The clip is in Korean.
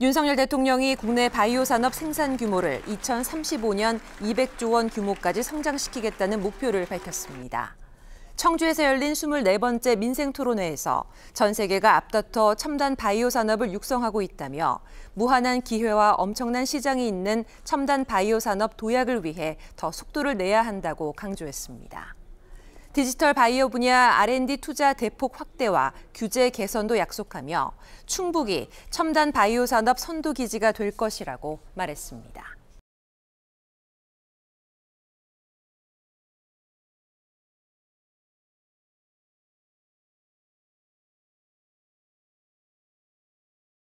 윤석열 대통령이 국내 바이오 산업 생산 규모를 2035년 200조 원 규모까지 성장시키겠다는 목표를 밝혔습니다. 청주에서 열린 24번째 민생 토론회에서 전 세계가 앞다퉈 첨단 바이오 산업을 육성하고 있다며 무한한 기회와 엄청난 시장이 있는 첨단 바이오 산업 도약을 위해 더 속도를 내야 한다고 강조했습니다. 디지털 바이오 분야 R&D 투자 대폭 확대와 규제 개선도 약속하며 충북이 첨단 바이오 산업 선도 기지가 될 것이라고 말했습니다.